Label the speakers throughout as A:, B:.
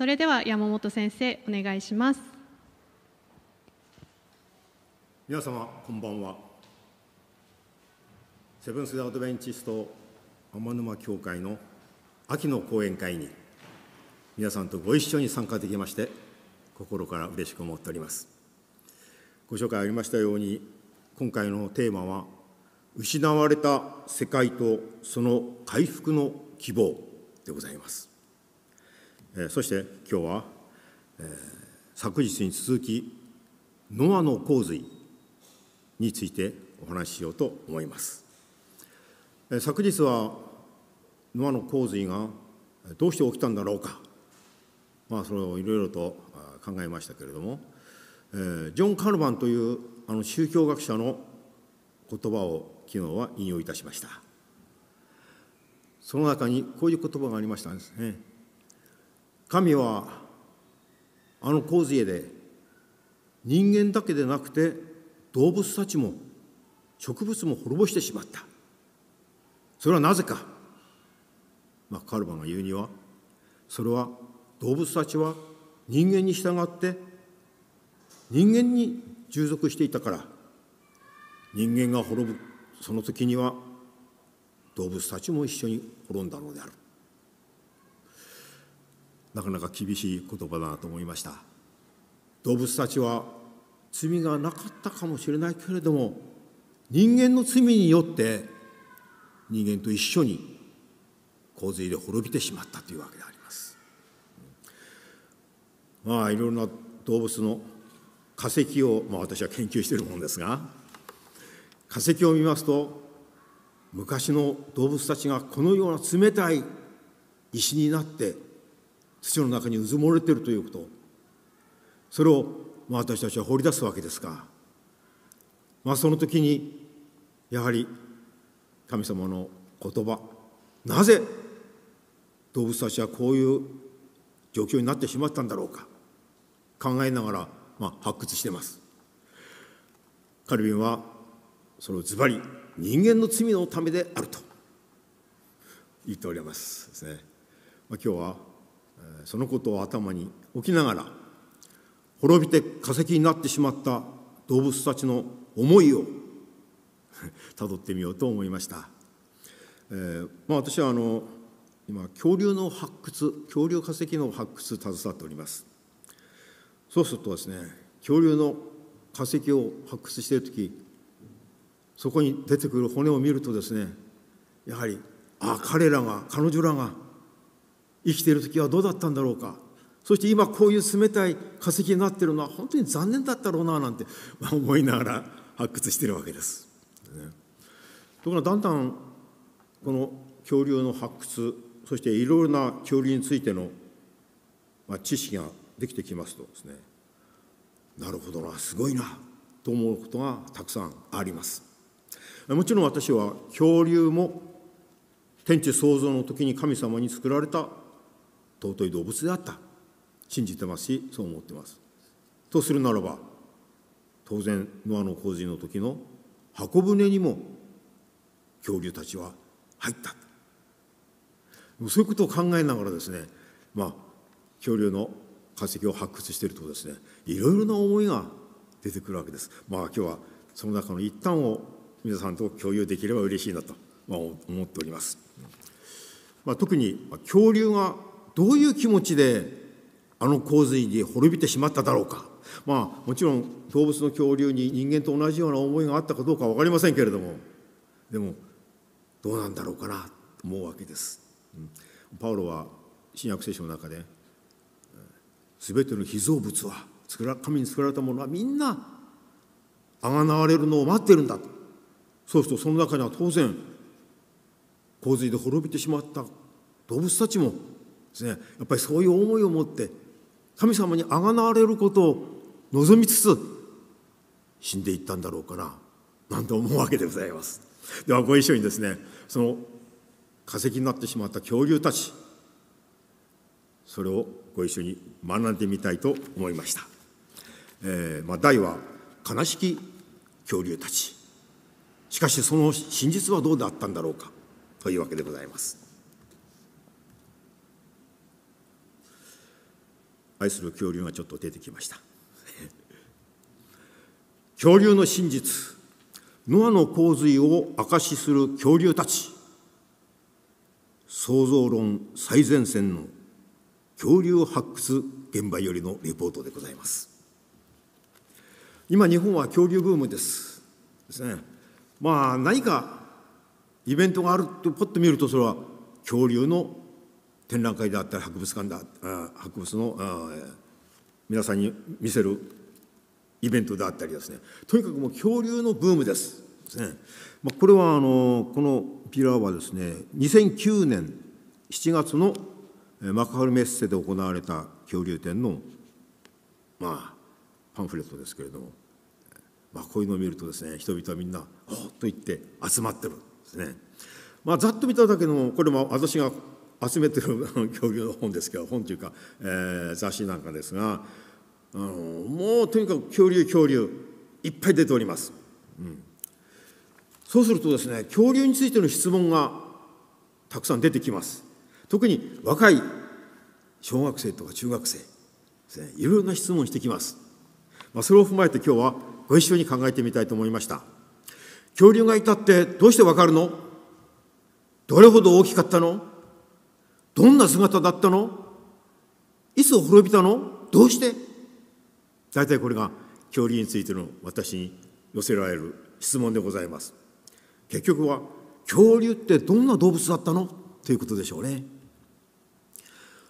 A: それでは山本先生お願いします皆様こんばんはセブンス・アドベンチスト天沼教会の秋の講演会に皆さんとご一緒に参加できまして心から嬉しく思っておりますご紹介ありましたように今回のテーマは「失われた世界とその回復の希望」でございますえそして今日は、え昨日に続きノアの洪水についてお話ししようと思います、え昨日はノアの洪水がどうして起きたんだろうかまあそれをいろいろと考えましたけれども、えジョン・カルバンというあの宗教学者の言葉を昨日は引用いたしましたその中にこういう言葉がありましたんですね神はあの洪水で人間だけでなくて動物たちも植物も滅ぼしてしまったそれはなぜか、まあ、カルバが言うにはそれは動物たちは人間に従って人間に従属していたから人間が滅ぶその時には動物たちも一緒に滅んだのであるなかなか厳しい言葉だなと思いました動物たちは罪がなかったかもしれないけれども人間の罪によって人間と一緒に洪水で滅びてしまったというわけでありますまあいろいろな動物の化石を、まあ、私は研究しているものですが化石を見ますと昔の動物たちがこのような冷たい石になって土の中にうずもれているということそれをまあ私たちは放り出すわけですが、まあ、その時にやはり神様の言葉なぜ動物たちはこういう状況になってしまったんだろうか考えながら、まあ、発掘してますカルビンはそれをズバリ人間の罪のためであると言っておりますですね、まあ、今日はそのことを頭に置きながら滅びて化石になってしまった動物たちの思いをたど ってみようと思いました、えー、まあ、私はあの今恐竜の発掘恐竜化石の発掘携わっておりますそうするとですね恐竜の化石を発掘している時そこに出てくる骨を見るとですねやはりああ彼らが彼女らが生きている時はどうだったんだろうかそして今こういう冷たい化石になってるのは本当に残念だったろうななんて 思いながら発掘してるわけです。ところがだんだんこの恐竜の発掘そしていろいろな恐竜についての知識ができてきますとですねなるほどなすごいなと思うことがたくさんあります。もちろん私は恐竜も天地創造の時に神様に作られた尊い動物であった信じてますしそう思ってますとするならば当然ノアの洪水の時の箱舟にも恐竜たちは入ったそういうことを考えながらですねまあ恐竜の化石を発掘しているとですねいろいろな思いが出てくるわけですまあ今日はその中の一端を皆さんと共有できれば嬉しいなと、まあ、思っております、まあ、特に恐竜がどういう気持ちであの洪水に滅びてしまっただろうかまあもちろん動物の恐竜に人間と同じような思いがあったかどうか分かりませんけれどもでもどうなんだろうかなと思うわけです。パウロは新約聖書の中で「全ての被造物は神に作られたものはみんなあがなわれるのを待ってるんだ」とそうするとその中には当然洪水で滅びてしまった動物たちもですねやっぱりそういう思いを持って神様にあがなわれることを望みつつ死んでいったんだろうかななんて思うわけでございますではご一緒にですねその化石になってしまった恐竜たちそれをご一緒に学んでみたいと思いました、えー、まあ、題は「悲しき恐竜たち」しかしその真実はどうだったんだろうかというわけでございます愛する恐竜がちょっと出てきました 恐竜の真実ノアの洪水を証しする恐竜たち創造論最前線の恐竜発掘現場よりのレポートでございます今日本は恐竜ブームですですねまあ何かイベントがあるってポッと見るとそれは恐竜の展覧会であったり博物館であった博物の皆さんに見せるイベントであったりですねとにかくもう恐竜のブームです。ですねまあ、これはあのこのピラーはですね2009年7月の幕張メッセで行われた恐竜展の、まあ、パンフレットですけれども、まあ、こういうのを見るとですね人々はみんな「ほっ!」と言って集まってるんですね。まあ、ざっと見ただけのこれも私が集めてる恐竜の本ですけど本というか、えー、雑誌なんかですがあのもうとにかく恐竜恐竜いっぱい出ております、うん、そうするとですね恐竜についての質問がたくさん出てきます特に若い小学生とか中学生ですねいろいろな質問してきます、まあ、それを踏まえて今日はご一緒に考えてみたいと思いました恐竜がいたってどうしてわかるのどれほど大きかったのどんな姿だったのいつ滅びたのどうして大体これが恐竜についての私に寄せられる質問でございます結局は恐竜ってどんな動物だったのということでしょうね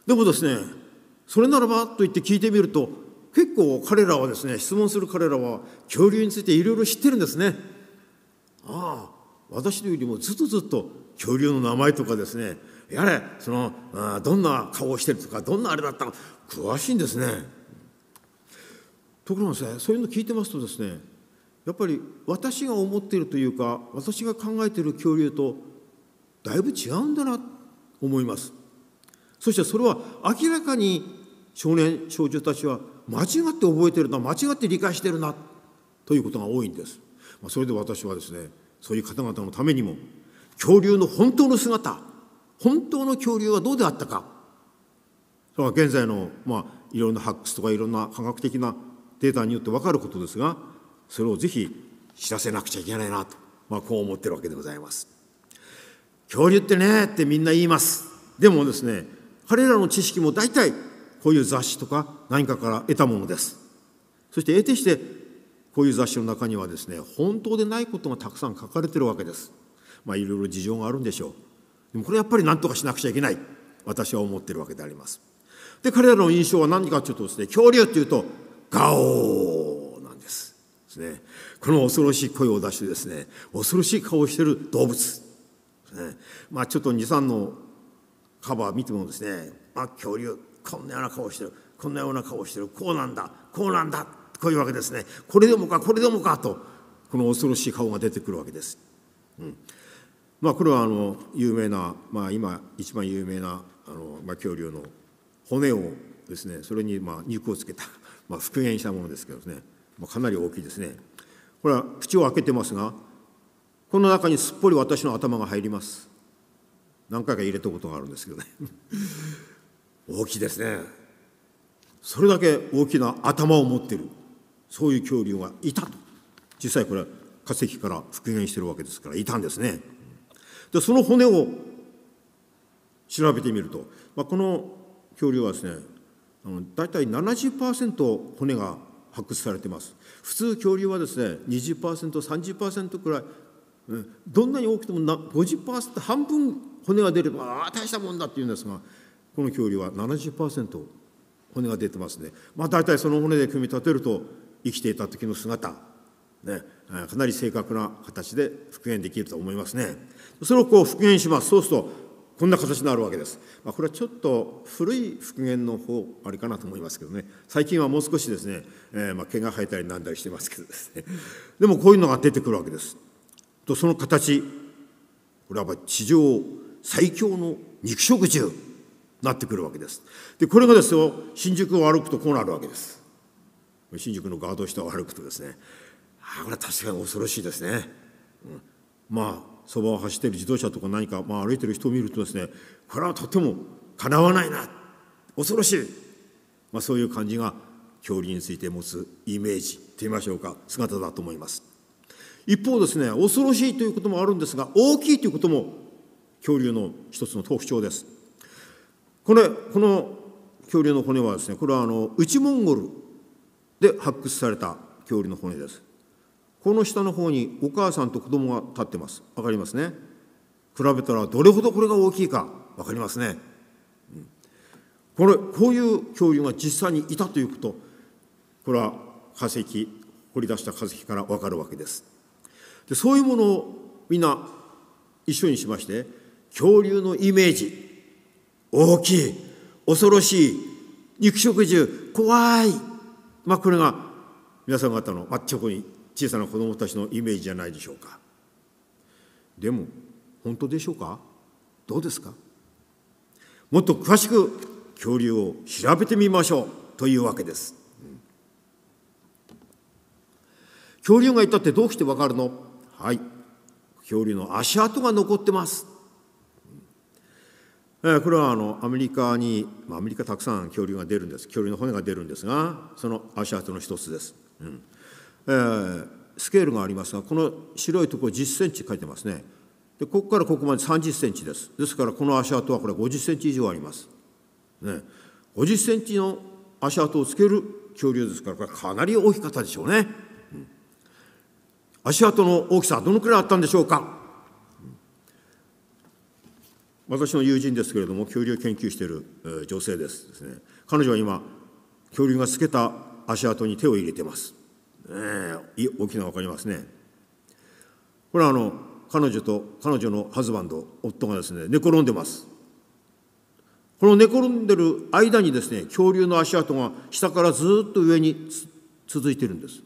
A: でもですねそれならばと言って聞いてみると結構彼らはですね質問する彼らは恐竜についていろいろ知ってるんですねああ私よりもずっとずっと恐竜の名前とかですねやれそのあどんな顔をしてるとかどんなあれだったか詳しいんですね。ところがですねそういうの聞いてますとですねやっぱり私が思っているというか私が考えている恐竜とだいぶ違うんだなと思います。そしてそれは明らかに少年少女たちは間違って覚えてるな間違って理解してるなということが多いんです。まあ、それで私はですねそういう方々のためにも恐竜の本当の姿本当の恐竜はどうであったかそれは現在の、まあ、いろんな発掘とかいろんな科学的なデータによって分かることですがそれをぜひ知らせなくちゃいけないなと、まあ、こう思ってるわけでございます。恐竜ってねってみんな言います。でもですね彼らの知識も大体こういう雑誌とか何かから得たものです。そして得てしてこういう雑誌の中にはですね本当でないことがたくさん書かれてるわけです。まあいろいろ事情があるんでしょう。でもこれやっぱり何とかしなくちゃいけない私は思ってるわけでありますで彼らの印象は何かというとですね恐竜っていうとガオーなんですですねこの恐ろしい声を出してですね恐ろしい顔をしてる動物ねまあちょっと23のカバー見てもですねあ恐竜こんなような顔してるこんなような顔してるこうなんだこうなんだこういうわけですねこれでもかこれでもかとこの恐ろしい顔が出てくるわけです、うん、まあ、これはあの有名な、まあ、今一番有名なあの、まあ、恐竜の骨をですねそれにまあ肉をつけた、まあ、復元したものですけどね、まあ、かなり大きいですねこれは口を開けてますがこの中にすっぽり私の頭が入ります何回か入れたことがあるんですけどね 大きいですねそれだけ大きな頭を持ってるそういう恐竜がいたと実際これ化石から復元してるわけですからいたんですねでその骨を調べてみると、まあ、この恐竜はですねあの大体70%骨が発掘されてます普通恐竜はですね 20%30% くらい、うん、どんなに多くてもな50%半分骨が出ればああ大したもんだっていうんですがこの恐竜は70%骨が出てますね、まあ、大体その骨で組み立てると生きていた時の姿ね、かなり正確な形で復元できると思いますね。それをこう復元します。そうするとこんな形になるわけです。まあ、これはちょっと古い復元の方あれかなと思いますけどね。最近はもう少しですね、えー、まあ毛が生えたりなんだりしてますけどですね。でもこういうのが出てくるわけです。とその形、これは地上最強の肉食獣なってくるわけです。でこれがですよ新宿を歩くとこうなるわけです。新宿のガード下を歩くとですねあこれは確かに恐ろしいですね、うん、まあそばを走ってる自動車とか何か、まあ、歩いてる人を見るとですねこれはとてもかなわないな恐ろしい、まあ、そういう感じが恐竜について持つイメージと言いましょうか姿だと思います一方ですね恐ろしいということもあるんですが大きいということも恐竜の一つの特徴ですこれこの恐竜の骨はですねこれはあの内モンゴルで発掘された恐竜の骨ですこの下の方にお母さんと子供が立ってます。わかりますね。比べたらどれほどこれが大きいかわかりますね。これ、こういう恐竜が実際にいたということ、これは化石、掘り出した化石からわかるわけです。でそういうものをみんな一緒にしまして、恐竜のイメージ、大きい、恐ろしい、肉食獣、怖い、まあ、これが皆さん方の、まあ、直に小さな子どもたちのイメージじゃないでしょうかでも本当でしょうかどうですかもっと詳しく恐竜を調べてみましょうというわけです、恐竜がいたってどうしてわかるのはい恐竜の足跡が残ってますこれはあのアメリカに、まあ、アメリカたくさん恐竜が出るんです恐竜の骨が出るんですがその足跡の一つです、うん、えー、スケールがありますがこの白いところ10センチ書いてますねでここからここまで30センチですですからこの足跡はこれ50センチ以上あります、ね、50センチの足跡をつける恐竜ですからこれかなり大きかったでしょうね、うん、足跡の大きさどのくらいあったんでしょうか、私の友人ですけれども恐竜研究している、えー、女性ですです、ね、彼女は今恐竜がつけた足跡に手を入れてますえ大きな分かりますねこれはあの彼女と彼女のハズバンド夫がですね寝転んでますこの寝転んでる間にですね恐竜の足跡が下からずっと上に続いてるんです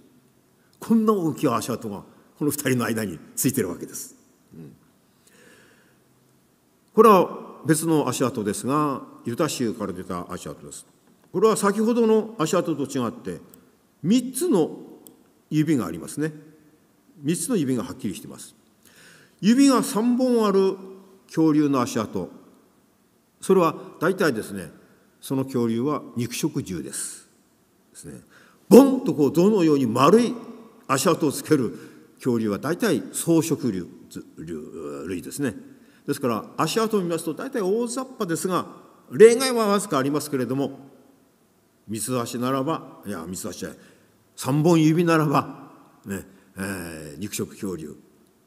A: こんな大きい足跡がこの2人の間についてるわけです、うん、これは別の足跡ですがユタ州から出た足跡ですこれは先ほどの足跡と違って3つの指がありますね3つの指がはっきりしています指が3本ある恐竜の足跡それは大体ですねその恐竜は肉食獣ですですねボンとこうどのように丸い足跡をつける恐竜は大体草食類類ですねですから足跡を見ますと大体大雑把ですが例外はわずかありますけれども三つ足ならばいや三つ足じゃない3本指ならば、ねえー、肉食恐竜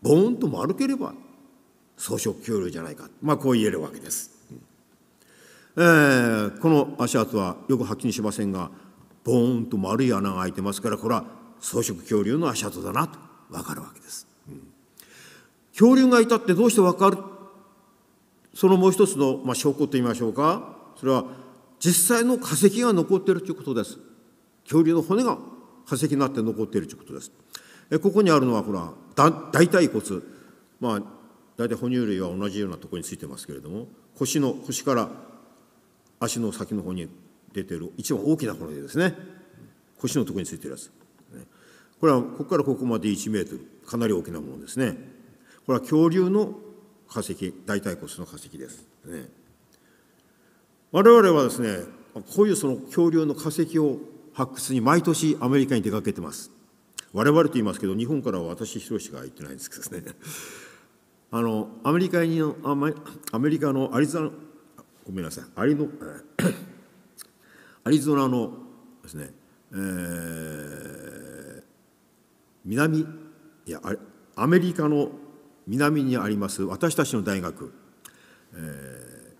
A: ボーンと丸ければ草食恐竜じゃないか、まあ、こう言えるわけです。えー、この足跡はよくはっきりしませんがボーンと丸い穴が開いてますからこれは草食恐竜の足跡だなと分かるわけです。うん、恐竜がいたってどうして分かるそのもう一つの、まあ、証拠といいましょうかそれは実際の化石が残っているということです。恐竜の骨が化石になって残っているということです。えここにあるのはほら大腿骨まあ大体哺乳類は同じようなところについてますけれども腰の腰から足の先の方に出てる一番大きな骨ですね腰のところについてるやつこれはここからここまで1メートルかなり大きなものですねこれは恐竜の化石大腿骨の化石です、ね、我々はですねこういうその恐竜の化石を発掘に毎年アメリカに出かけてます我々と言いますけど日本からは私一人しか行ってないんですけどね あのアメリカにアメリカのアリゾナごめんなさいアリの アリゾナのですね、えー、南いやアメリカの南にあります私たちの大学、え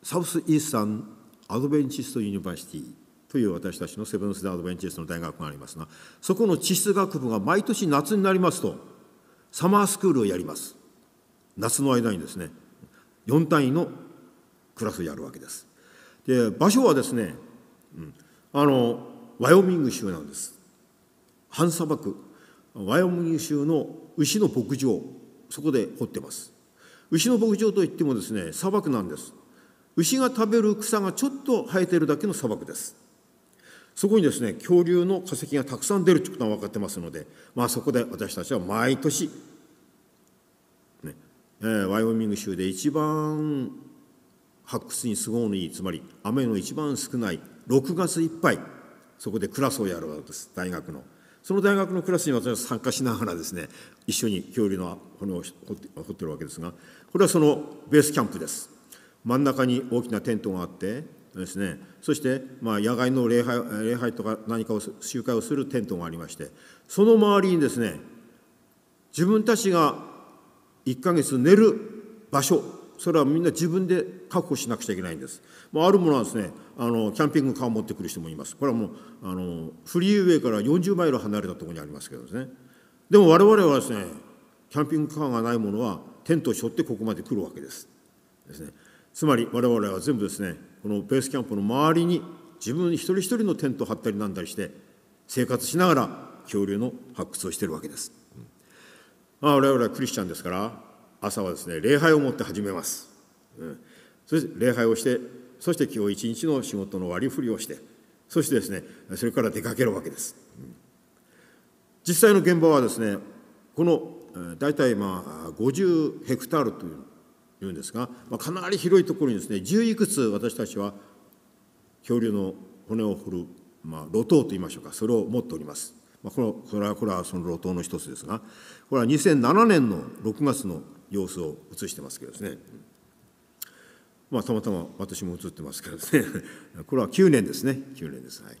A: ー、サウスイースタンアドベンチスト・ユニバーシティという私たちのセブンス・ダード・ベンチェスの大学がありますがそこの地質学部が毎年夏になりますとサマースクールをやります夏の間にですね4単位のクラスをやるわけですで場所はですね、うん、あのワイオミング州なんです半砂漠ワイオミング州の牛の牧場そこで掘ってます牛の牧場といってもですね砂漠なんです牛が食べる草がちょっと生えてるだけの砂漠ですそこにですね恐竜の化石がたくさん出るということが分かってますので、まあ、そこで私たちは毎年、ねえー、ワイオミング州で一番発掘に都合のいいつまり雨の一番少ない6月いっぱいそこでクラスをやるわけです大学の。その大学のクラスに私は参加しながらですね一緒に恐竜の骨を掘ってるわけですがこれはそのベースキャンプです真ん中に大きなテントがあってですねそして、まあ、野外の礼拝礼拝とか何かを集会をするテントがありましてその周りにですね自分たちが1ヶ月寝る場所それはみんな自分で確保しなくちゃいけないんです、まあ、あるものはですねあのキャンピングカーを持ってくる人もいますこれはもうあのフリーウェイから40マイル離れたところにありますけどですねでも我々はですねキャンピングカーがないものはテントを背負ってここまで来るわけですです、ね、つまり我々は全部ですねこのベースキャンプの周りに自分一人一人のテントを張ったりなんだりして生活しながら恐竜の発掘をしてるわけです、まあ、我々はクリスチャンですから朝はですね礼拝を持って始めます、うん、そして礼拝をしてそして今日一日の仕事の割り振りをしてそしてですねそれから出かけるわけです、うん、実際の現場はですねこの大体まあ50ヘクタールといういうんですが、まあ、かなり広いところにですね十いくつ私たちは恐竜の骨を掘る、まあ、露頭といいましょうかそれを持っております。まあ、これこれはこれはその路頭の一つですがこれは2007年の6月の様子を映してますけどですね、まあ、たまたま私も映ってますけどですね これは9年ですね9年です、はい、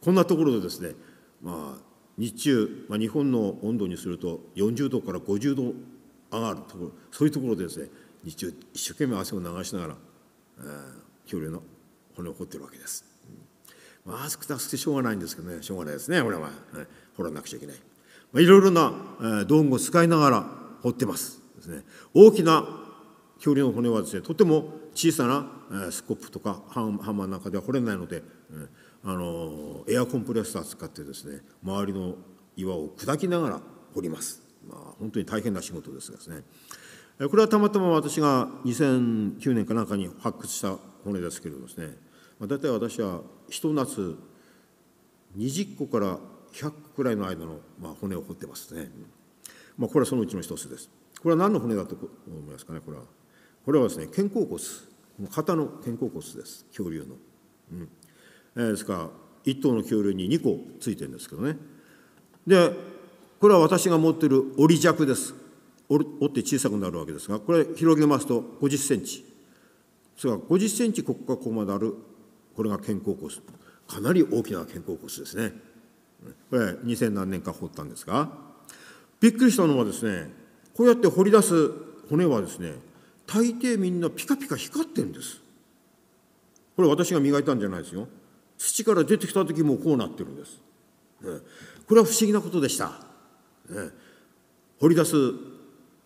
A: こんなところでですね、まあ、日中、まあ、日本の温度にすると40度から50度上がるところそういうところでですね日中一生懸命汗を流しながら、えー、恐竜の骨を掘ってるわけです。まあ、熱くて熱くてしょうがないんですけどねしょうがないですねこれは、掘らなくちゃいけない。まあ、いろいろな、えー、道具を使いながら掘ってますですね。大きな恐竜の骨はですねとても小さな、えー、スコップとかハンマーの中では掘れないので、あのエアコンプレッサー使ってですね周りの岩を砕きながら掘ります。まあ、本当に大変な仕事ですがですねこれはたまたま私が2009年かなんかに発掘した骨ですけれどもですね、まあ、大体私は一夏20個から100個くらいの間の、まあ、骨を掘ってますね、まあ、これはそのうちの一つですこれは何の骨だと思いますかねこれはこれはですね肩甲骨肩の肩甲骨です恐竜の、うんえー、ですから1頭の恐竜に2個ついてるんですけどねでこれは私が持ってる折りジです折って小さくなるわけですがこれ広げますと50センチそれが50センチここがここまであるこれが肩甲骨かなり大きな肩甲骨ですねこれ2000何年か掘ったんですがびっくりしたのはですねこうやって掘り出す骨はですね大抵みんなピカピカ光ってるんですこれ私が磨いたんじゃないですよ土から出てきた時もこうなってるんです、これは不思議なことでした、掘り出す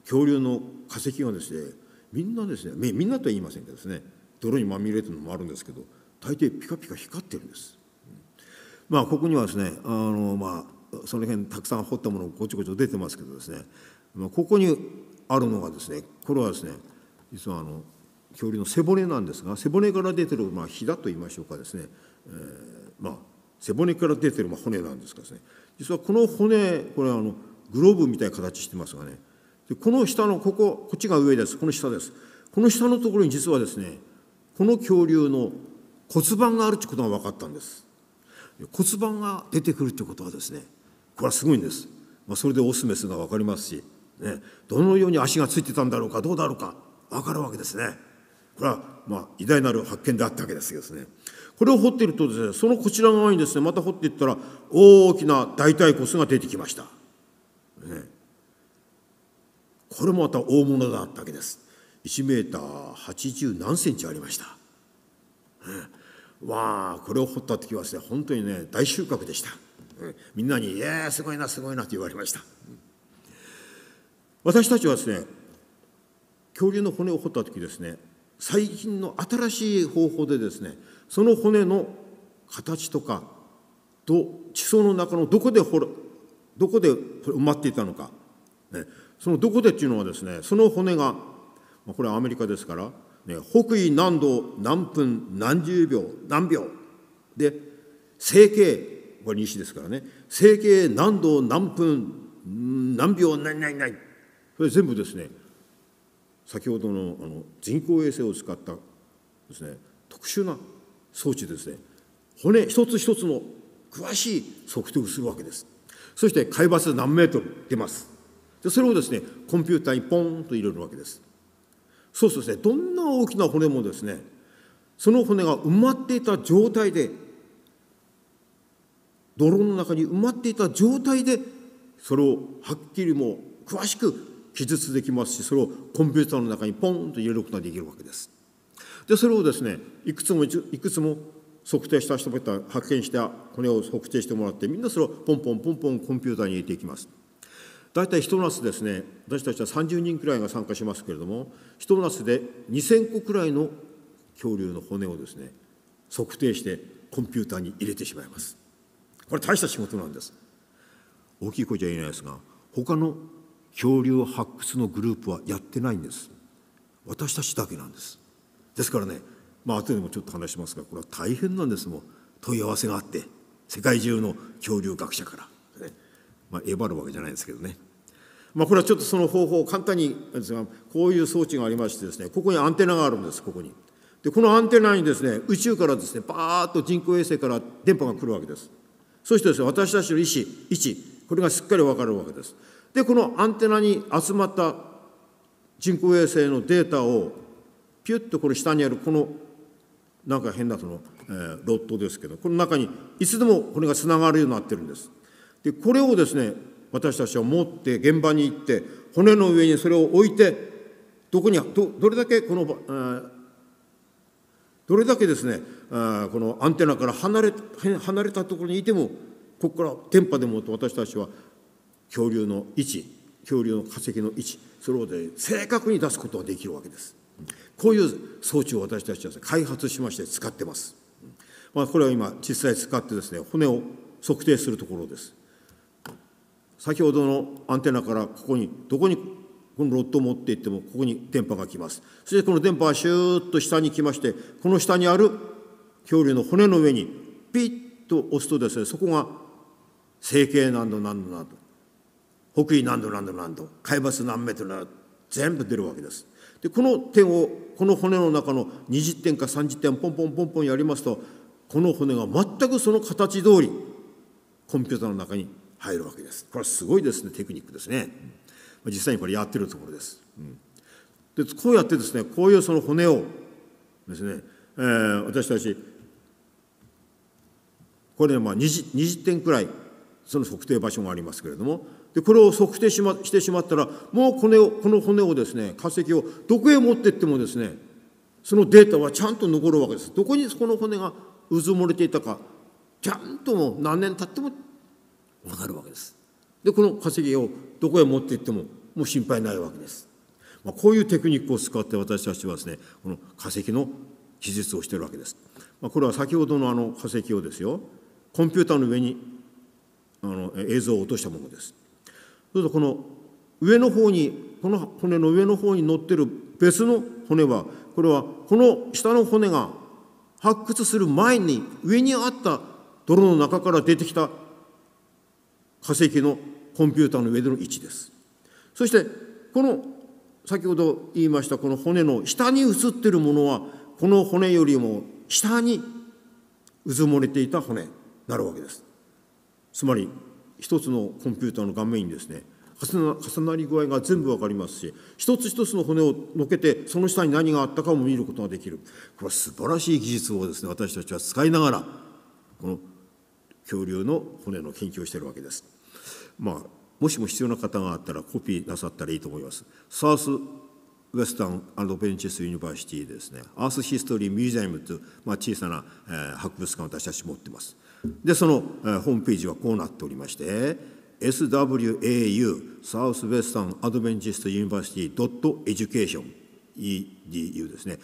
A: 恐竜の化石がですねみんなですねみんなとは言いませんけどですね泥にまみれてるのもあるんですけど大抵ピカピカ光ってるんです。まあ、ここにはですねあの、まあ、その辺たくさん掘ったものごちょごちょ出てますけどですね、まあ、ここにあるのがですねこれはですね実はあの恐竜の背骨なんですが背骨から出てる、まあ、ひだと言いましょうかですね、えー、まあ、背骨から出てる、まあ、骨なんですがですね実はこの骨これはあのグローブみたいな形してますがねでこの下のこここっちが上ですこの下ですこの下のところに実はですねこの恐竜の骨盤があるってことが分かったんです骨盤が出てくるってことはですねこれはすごいんです、まあ、それでオスメスが分かりますし、ね、どのように足がついてたんだろうかどうだろうか分かるわけですねこれはまあ偉大なる発見であったわけですけどですねこれを掘っているとですねそのこちら側にですねまた掘っていったら大きな大腿骨が出てきました、ね、これもまた大物だったわけです1メーター80何センチありました、うん、わあこれを掘った時はですね本当にね大収穫でした、うん、みんなに「えー、すごいなすごいな」と言われました、うん、私たちはですね恐竜の骨を掘った時ですね最近の新しい方法でですねその骨の形とかと地層の中のどこで掘るどこで埋まっていたのか、ね、そのどこでっていうのはですねその骨がこれはアメリカですから、ね、北緯何度何分何十秒何秒で整形これ西ですからね整形何度何分何秒何何何それ全部ですね先ほどのあの人工衛星を使ったですね特殊な装置ですね骨一つ一つの詳しい測定をするわけですそして海抜何メートル出ますでそれをですねコンピューターにポンと入れるわけですそうするとですねどんな大きな骨もですねその骨が埋まっていた状態で泥の中に埋まっていた状態でそれをはっきりも詳しく記述できますしそれをコンピューターの中にポンと入れることができるわけです。でそれをですねいくつもいくつも測定した人々発見した骨を測定してもらってみんなそれをポンポンポンポンコンピューターに入れていきます。大体1ナスですね私たちは30人くらいが参加しますけれども1ナスで2,000個くらいの恐竜の骨をですね測定してコンピューターに入れてしまいますこれ大した仕事なんです大きい声じゃ言えないですが他の恐竜発掘のグループはやってないんです私たちだけなんですですからねまあ後でもちょっと話しますがこれは大変なんですもん問い合わせがあって世界中の恐竜学者からまあ、えばるわけじゃないですけどね。まあ、これはちょっとその方法を簡単にですがこういう装置がありましてですねここにアンテナがあるんですここに。でこのアンテナにですね宇宙からですねバーっと人工衛星から電波が来るわけです。そしてですね私たちの意思位置これがすっかり分かるわけです。でこのアンテナに集まった人工衛星のデータをピュッとこれ下にあるこのなんか変なその、えー、ロットですけどこの中にいつでもこれがつながるようになってるんです。でこれをですね私たちは持って現場に行って骨の上にそれを置いてどこにどどれだけこのどれだけですねあこのアンテナから離れ離れたところにいてもここから電波でもと私たちは恐竜の位置恐竜の化石の位置それをで正確に出すことができるわけです。こういう装置を私たちは開発しまして使ってます。まあ、これは今実際使ってですね骨を測定するところです。先ほどのアンテナからここにどこにこのロットを持っていってもここに電波が来ますそしてこの電波はシューッと下に来ましてこの下にある恐竜の骨の上にピッと押すとですねそこが成形何度何度何度北緯何度何度何度海抜何メートル全部出るわけです。でこの点をこの骨の中の20点か30点ポンポンポンポンやりますとこの骨が全くその形通りコンピューターの中に入るわけですこれはすごいですねテクニックですね、実際にこれやってるところです、うん、でこうやってですねこういうその骨をですね、えー、私たちこれまあ20、20, 点くらいその測定場所がありますけれどもでこれを測定し,、ま、してしまったらもうこれをこの骨をですね化石をどこへ持ってってもですねそのデータはちゃんと残るわけですどこにこの骨がうずもれていたかちゃんともう何年経っても分かるわけです。でこの稼ぎをどこへ持っていってももう心配ないわけです。まあ、こういうテクニックを使って私たちはですねこの化石の記述をしてるわけです。まあ、これは先ほどのあの化石をですよコンピューターの上にあの映像を落としたものです。するとこの上の方にこの骨の上の方に乗ってる別の骨はこれはこの下の骨が発掘する前に上にあった泥の中から出てきた化石のコンピューターの上での位置です。そしてこの先ほど言いましたこの骨の下に写っているものはこの骨よりも下にうずもれていた骨なるわけです。つまり一つのコンピューターの画面にですね重なり具合が全部わかりますし一つ一つの骨をのけてその下に何があったかも見ることができるこれは素晴らしい技術をですね私たちは使いながらこの恐竜の骨の研究をしてるわけです。まあ、もしも必要な方があったらコピーなさったらいいと思います。サウスウェスタン・アド・ベンチス・ユニバーシティですね、アース・ヒストリー・ミュージアムという、まあ、小さな、えー、博物館を私たち持ってます。で、その、えー、ホームページはこうなっておりまして、SWAU・ サウスウェスタン・アドベンチスト・ユニバーシティ・ドット・エデュケーション EDU ですね。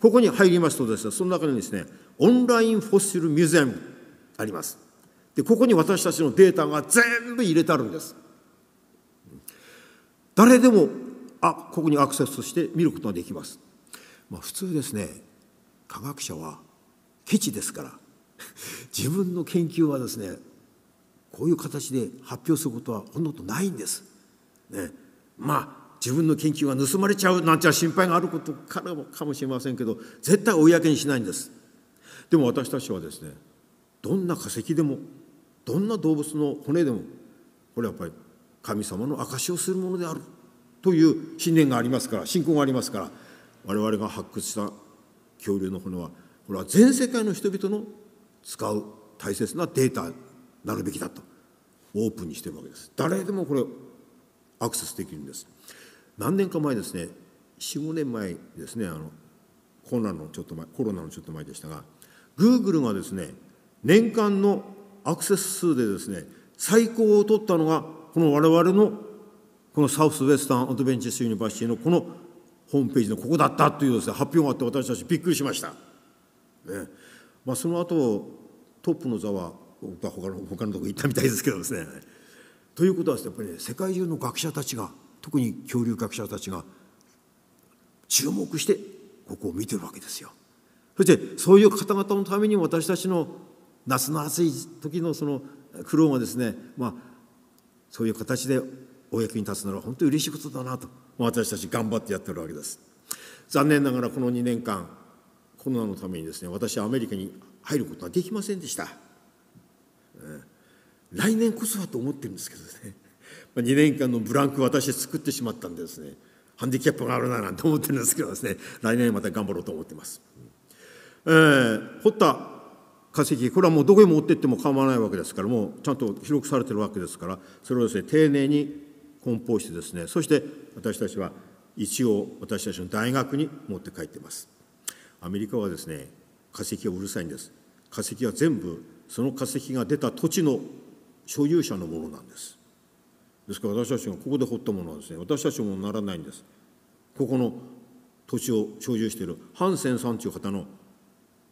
A: ここに入りますとですね、その中にですね、オンラインフォッシル・ミュージアムありますでここに私たちのデータが全部入れてあるんです誰でもあここにアクセスして見ることができます、まあ、普通ですね科学者はケチですから 自分の研究はですねこういう形で発表することはほんのとないんです、ね、まあ自分の研究が盗まれちゃうなんて心配があることからもかもしれませんけど絶対公にしないんですでも私たちはですねどんな化石でもどんな動物の骨でもこれはやっぱり神様の証しをするものであるという信念がありますから信仰がありますから我々が発掘した恐竜の骨はこれは全世界の人々の使う大切なデータなるべきだとオープンにしているわけです誰でもこれアクセスできるんです何年か前ですね45年前ですねあのコロナのちょっと前コロナのちょっと前でしたがグーグルがですね年間のアクセス数でですね、最高を取ったのが、この我々の、このサウスウェスタン・アドベンチス・ユニバーシティのこのホームページのここだったというです、ね、発表があって私たちびっくりしました。ねまあ、その後トップの座は僕は他の他のとこ行ったみたいですけどですね。ということはやっぱり、ね、世界中の学者たちが特に恐竜学者たちが注目してここを見てるわけですよ。そしてそういう方々のために私たちの夏の暑い時のその苦労がですね、まあ、そういう形でお役に立つなら本当に嬉しいことだなと私たち頑張ってやってるわけです残念ながらこの2年間コロナのためにですね私はアメリカに入ることはできませんでした、来年こそはと思ってるんですけどね2 年間のブランク私作ってしまったんでですねハンディキャップがあるななんて思ってるんですけどですね来年また頑張ろうと思ってます、えー、堀田化石これはもうどこへ持ってっても構わないわけですからもうちゃんと記録されてるわけですからそれをですね丁寧に梱包してですねそして私たちは一応私たちの大学に持って帰ってますアメリカはですね化石はうるさいんです化石は全部その化石が出た土地の所有者のものなんですですから私たちがここで掘ったものはですね私たちもならないんですここの土地を所有しているハンセンさんという方の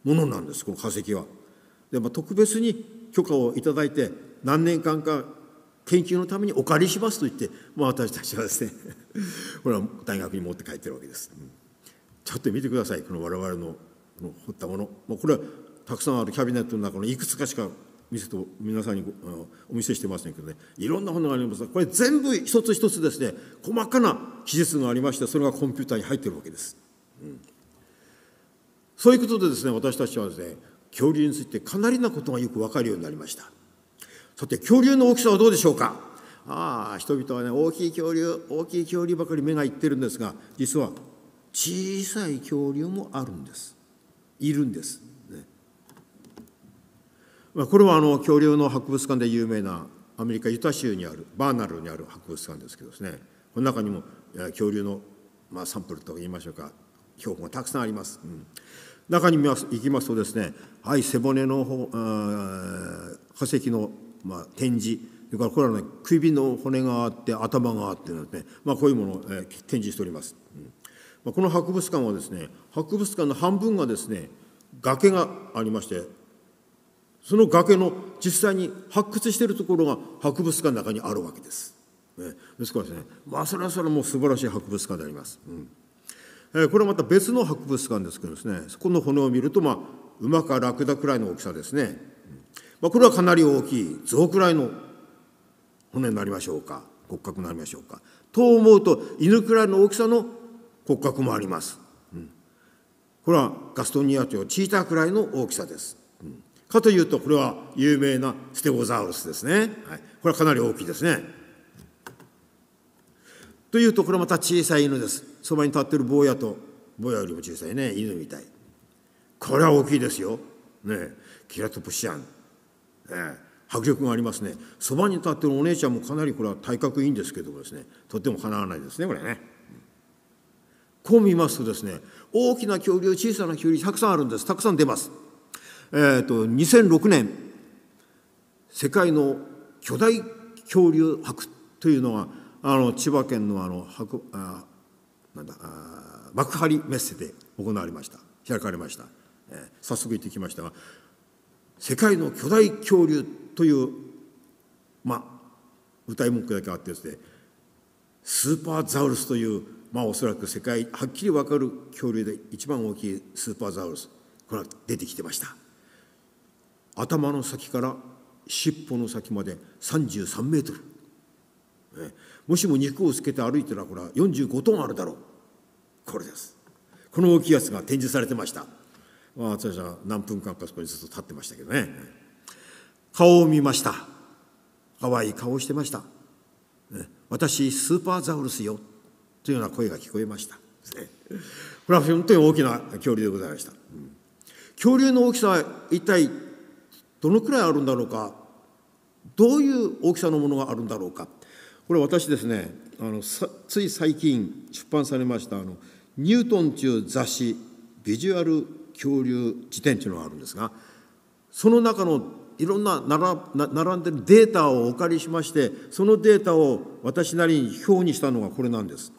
A: ものなんですこの化石はでまあ、特別に許可をいただいて何年間か研究のためにお借りしますと言って、まあ、私たちはですね これは大学に持って帰ってるわけです、うん、ちょっと見てくださいこの我々のこの掘ったもの、まあ、これはたくさんあるキャビネットの中のいくつかしか見せと皆さんにお見せしてませんけどねいろんな本がありますがこれ全部一つ一つですね細かな記述がありましてそれがコンピューターに入ってるわけです、うん、そういうことでですね私たちはですね恐竜についてかなりなことがよくわかるようになりましたさて恐竜の大きさはどうでしょうかああ人々はね大きい恐竜大きい恐竜ばかり目がいってるんですが実は小さい恐竜もあるんですいるんです、ねまあ、これはあの恐竜の博物館で有名なアメリカユタ州にあるバーナルにある博物館ですけどですねこの中にも恐竜の、まあ、サンプルと言いましょうか標本がたくさんあります。うん中に行きますとですね、はい、背骨の化石の、まあ、展示それからこれはね首の骨があって頭があってですね、まあ、こういうものを、えー、展示しております、うん、まあ、この博物館はですね博物館の半分がですね崖がありましてその崖の実際に発掘しているところが博物館の中にあるわけです、ですからですねまあそれはそれも素晴らしい博物館であります、うんえこれはまた別の博物館ですけどですねそこの骨を見ると、まあ、馬かラクダくらいの大きさですね、まあ、これはかなり大きい象くらいの骨になりましょうか骨格になりましょうかと思うと犬くらいの大きさの骨格もあります、うん、これはガストニアというチーターくらいの大きさです、うん、かというとこれは有名なステゴザウルスですね、はい、これはかなり大きいですねというとこれまた小さい犬ですそばに立ってる坊やと坊やよりも小さいね犬みたいこれは大きいですよ、ね、キラトプシアン、ね、迫力がありますねそばに立ってるお姉ちゃんもかなりこれは体格いいんですけどもですねとてもかなわないですねこれね。こう見ますとですね大きな恐竜小さな恐竜たくさんあるんですたくさん出ます。えーと、と2006年世界の巨大恐竜博というのはあの千葉県のあの博あなんだあ幕張メッセで行われました開かれました、えー、早速行ってきましたが世界の巨大恐竜というまあ歌い文句だけあってですねスーパーザウルスというまあおそらく世界はっきり分かる恐竜で一番大きいスーパーザウルスこれは出てきてました頭の先から尻尾の先まで33メートルもしも肉をつけて歩いてたらこれは45トンあるだろうこれですこの大きいやつが展示されてました私は何分間かそこにずっと立ってましたけどね顔を見ました可愛い顔をしてました私スーパーザウルスよというような声が聞こえましたこれは本当に大きな恐竜でございました、恐竜の大きさは一体どのくらいあるんだろうかどういう大きさのものがあるんだろうかこれ私ですねあのつい最近出版されましたあのニュートン中雑誌「ビジュアル恐竜辞典」というのがあるんですがその中のいろんな並んでるデータをお借りしましてそのデータを私なりに表にしたのがこれなんです。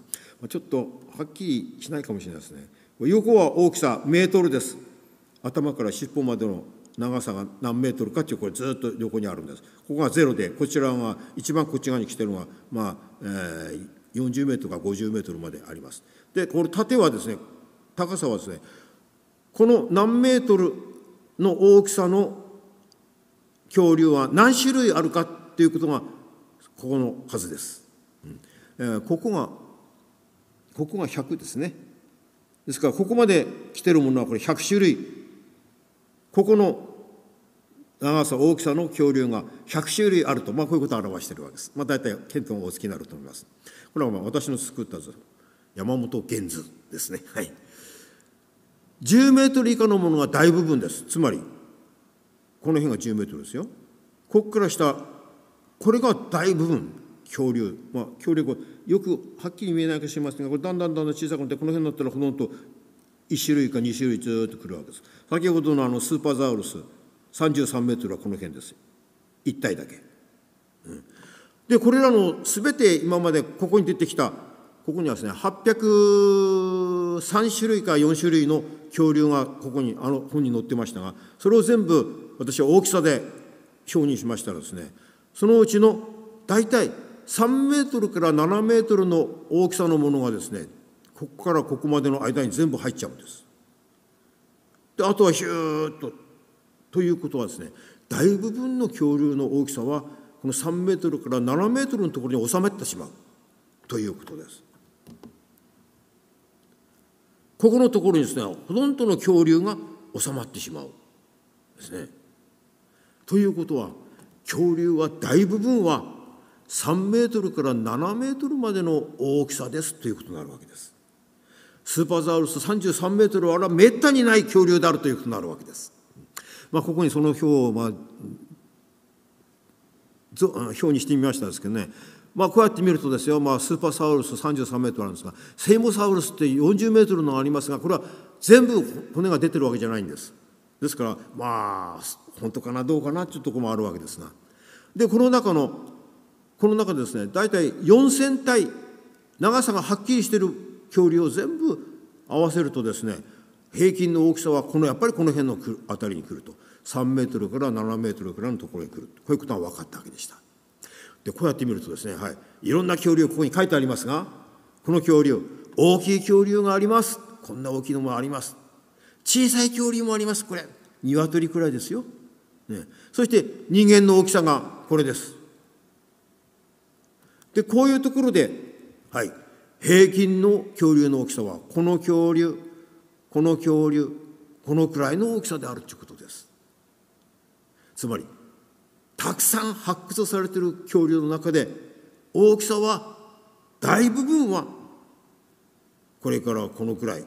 A: ちょっとはっきりしないかもしれないですね。横は大きさメートルです。頭から尻尾までの長さが何メートルかっていうこれずっと横にあるんですここが0でこちらが一番こっち側に来てるのがまあ、えー、40メートルか50メートルまでありますでこれ縦はですね高さはですねこの何メートルの大きさの恐竜は何種類あるかっていうことがここの数です、うんえー、ここがここが100ですねですからここまで来てるものはこれ100種類ここの長さ大きさの恐竜が100種類あると、まあ、こういうことを表しているわけです、まあ、大体ケンがお好きになると思いますこれはまあ私の作った図山本源図ですねはい10メートル以下のものが大部分ですつまりこの辺が10メートルですよここから下これが大部分恐竜まあ恐竜こよくはっきり見えないかもしれませんがこれだんだんだんだん小さくなってこの辺になったらほとんど1種類か2種類ずっと来るわけです先ほどのあのスーパーザウルス33メートルはこの辺です1体だけ、うん、でこれらの全て今までここに出てきたここにはですね803種類か4種類の恐竜がここにあの本に載ってましたがそれを全部私は大きさで表にしましたらですねそのうちの大体3メートルから7メートルの大きさのものがですねここからここまでの間に全部入っちゃうんです。であとはヒューッとということはですね大部分の恐竜の大きさはこの3メートルから7メートルのところに収まってしまうということです。ここのところにですねほとんどの恐竜が収まってしまうですね。ということは恐竜は大部分は3メートルから7メートルまでの大きさですということになるわけです。スーパーザウルス33メートルはあれはめったにない恐竜であるということになるわけです。まあ、ここにその表を、まあ、表にしてみましたですけどね、まあ、こうやって見るとですよ、まあ、スーパーサウルス33メートルなんですがセイモサウルスって40メートルのありますがこれは全部骨が出てるわけじゃないんです。ですからまあ本当かなどうかなっていうとこもあるわけですが。でこの中のこの中でですね大体4,000体長さがはっきりしてる恐竜を全部合わせるとですね平均の大きさはこのやっぱりこの辺の辺りに来ると3メートルから7メートルくらいのところに来るこういうことが分かったわけでした。でこうやって見るとですね、はい、いろんな恐竜ここに書いてありますがこの恐竜大きい恐竜がありますこんな大きいのもあります小さい恐竜もありますこれ鶏くらいですよ、ね、そして人間の大きさがこれですでこういうところではい平均の恐竜の大きさはこの恐竜この恐竜このくらいの大きさであるということですつまりたくさん発掘されている恐竜の中で大きさは大部分はこれからこのくらい、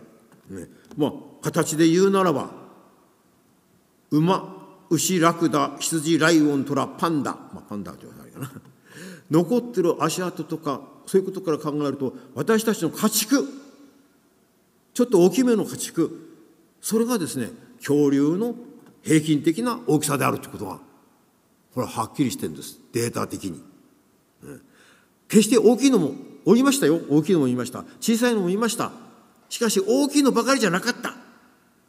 A: ね、まあ形で言うならば馬牛ラクダ羊ライオントラパンダまあパンダではないかな 残ってる足跡とかそういうことから考えると私たちの家畜ちょっと大きめの家畜それがですね恐竜の平均的な大きさであるということがこれははっきりしてるんですデータ的に、うん、決して大きいのもおりましたよ大きいのもいました小さいのもいましたしかし大きいのばかりじゃなかった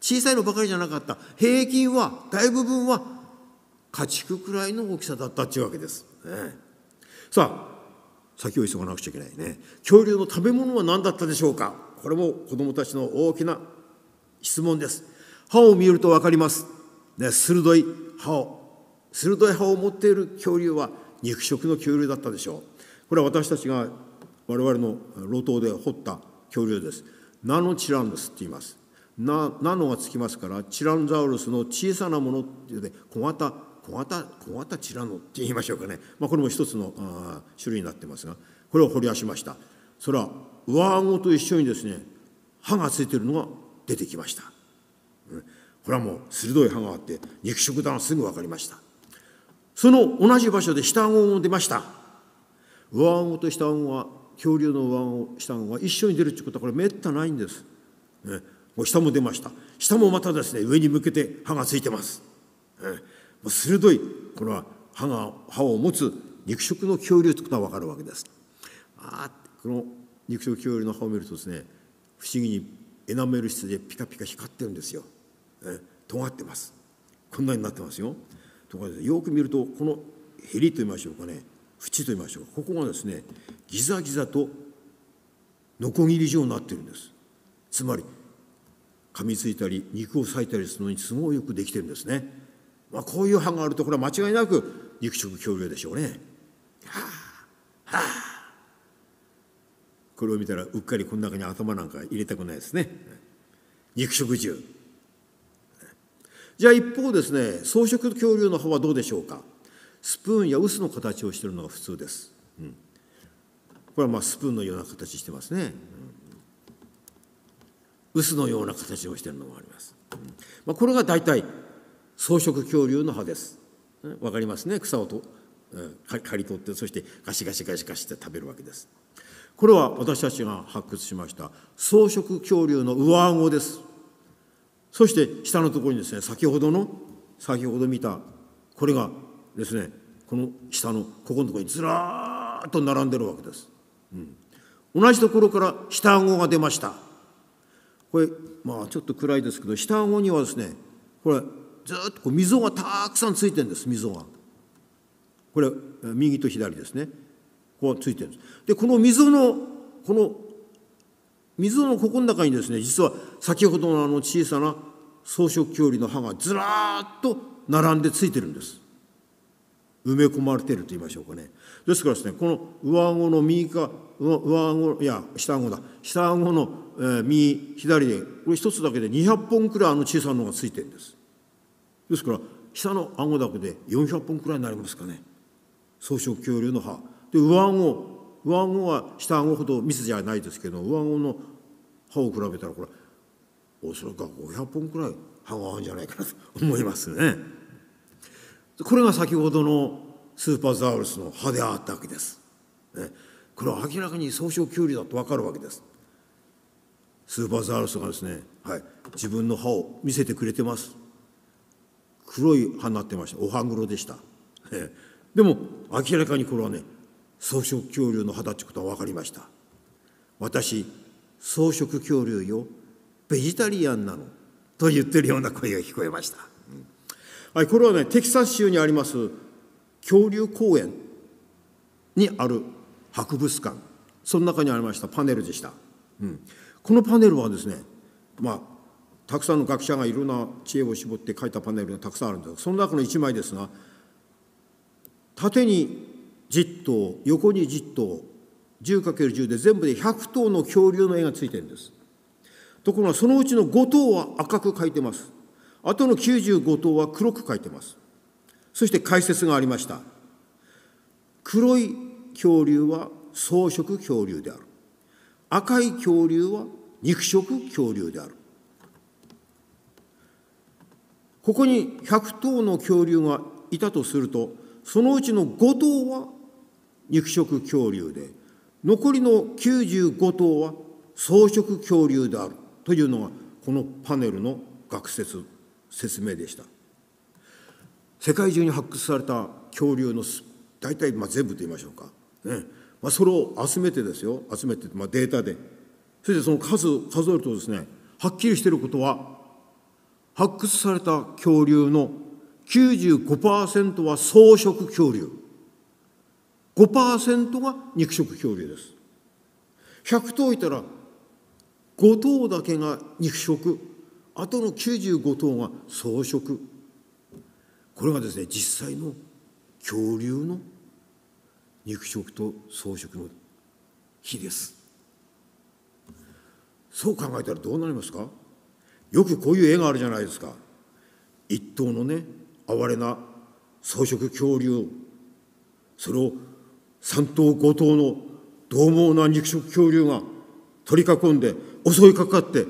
A: 小さいのばかりじゃなかった平均は大部分は家畜くらいの大きさだったっていうわけです、ね、さあ先を急がなくちゃいけないね恐竜の食べ物は何だったでしょうかこれも子どもたちの大きな質問です歯を見ると分かります、ね、鋭い歯を鋭い歯を持っている恐竜は肉食の恐竜だったでしょうこれは私たちが我々の路頭で掘った恐竜ですナノチランドスって言いますナナノがつきますからチランザウルスの小さなものっていうね小型小型小型チラノって言いましょうかね、まあ、これも一つのあ種類になってますがこれを掘り出しましたそれは上顎と一緒にですね歯がついてるのが出てきました、うん、これはもう鋭い歯があって肉食だがすぐ分かりましたその同じ場所で下顎も出ました上顎と下顎は恐竜の上顎下顎が一緒に出るってことはこれめったないんです、ね、下も出ました下もまたですね上に向けて歯がついてます、ね鋭いこれは歯が歯を持つ肉食の恐竜ということは分かるわけです。あこの肉食恐竜の歯を見るとですね不思議にエナメル質でピカピカ光ってるんですよ。え尖ってます。こんなになってますよ。とかですねよく見るとこのヘリと言いましょうかね縁と言いましょうかここがですねギザギザとノコギリ状になってるんですつまり噛みついたり肉を裂いたりするのに都合よくできてるんですねまあ、こういう歯があるところは間違いなく肉食恐竜でしょうね。はあはあこれを見たらうっかりこの中に頭なんか入れたくないですね。肉食獣。じゃあ一方ですね草食恐竜の歯はどうでしょうかスプーンや臼の形をしているのが普通です。うん、これはまあスプーンのような形してますね。うん、臼のような形をしているのもあります。うん、まあ、これが大体草食恐竜の歯です。わかりますね草をと刈り取ってそしてガシガシガシガシって食べるわけです。これは私たちが発掘しました草食恐竜の上顎です。そして下のところにですね先ほどの先ほど見たこれがですねこの下のここのところにずらーっと並んでるわけです。うん、同じところから下顎が出ました。これまあちょっと暗いですけど下顎にはですねこれずっとこう溝がたくさんついてるんです溝が。これ右と左ですねこうついてるんです。でこの溝のこの溝のここの中にですね実は先ほどのあの小さな草食恐竜の歯がずらっと並んでついてるんです。埋め込まれてると言いましょうかね。ですからですねこの上顎の右か上顎いや下顎だ下顎の、え右左でこれ一つだけで200本くらいあの小さなのがついてるんです。ですから下の顎だけで400本くらいになりますかね草食恐竜の歯で上顎上顎は下顎ほど密じゃないですけど上顎の歯を比べたらこれおそらく500本くらい歯が合うんじゃないかなと思いますね。これが先ほどのスーパーザウルスの歯であったわけです。ね、これは明らかに草食恐竜だと分かるわけです。スーパーザウルスがですね、はい、自分の歯を見せてくれてます。黒い歯になってましたお歯黒でした、えー、でも明らかにこれはね草食恐竜の歯だってことは分かりました私草食恐竜よベジタリアンなのと言ってるような声が聞こえました、うんはい、これはねテキサス州にあります恐竜公園にある博物館その中にありましたパネルでした、うん、このパネルはですね、まあ、たくさんの学者がいろんな知恵を絞って書いたパネルがたくさんあるんですその中の1枚ですが縦に10頭横に10頭 10×10 で全部で100頭の恐竜の絵がついてるんですところがそのうちの5頭は赤く描いてますあとの95頭は黒く描いてますそして解説がありました黒い恐竜は草食恐竜である赤い恐竜は肉食恐竜であるここに100頭の恐竜がいたとするとそのうちの5頭は肉食恐竜で残りの95頭は草食恐竜であるというのがこのパネルの学説説明でした世界中に発掘された恐竜の大体まあ全部と言いましょうか、ねまあ、それを集めてですよ集めて、まあ、データでそれでその数数えるとですねはっきりしていることは発掘された恐竜の95%は草食恐竜5%が肉食恐竜です100頭いたら5頭だけが肉食あとの95頭が草食これがですね実際の恐竜の肉食と草食の比ですそう考えたらどうなりますかよくこういう絵があるじゃないですか一頭のね哀れな草食恐竜それを三頭五頭の獰猛な肉食恐竜が取り囲んで襲いかかって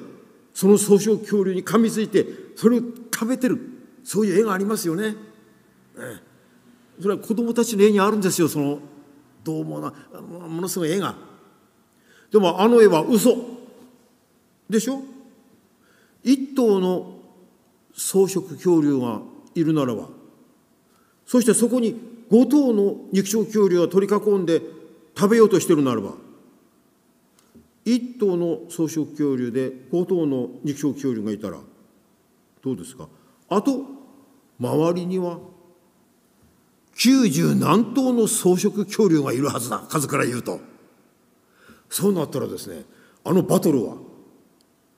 A: その草食恐竜に噛みついてそれを食べてるそういう絵がありますよね。ねそれは子どもたちの絵にあるんですよその獰猛なものすごい絵が。でもあの絵は嘘でしょ一頭の草食恐竜がいるならばそしてそこに5頭の肉食恐竜が取り囲んで食べようとしてるならば1頭の草食恐竜で5頭の肉食恐竜がいたらどうですかあと周りには九十何頭の草食恐竜がいるはずだ数から言うとそうなったらですねあのバトルは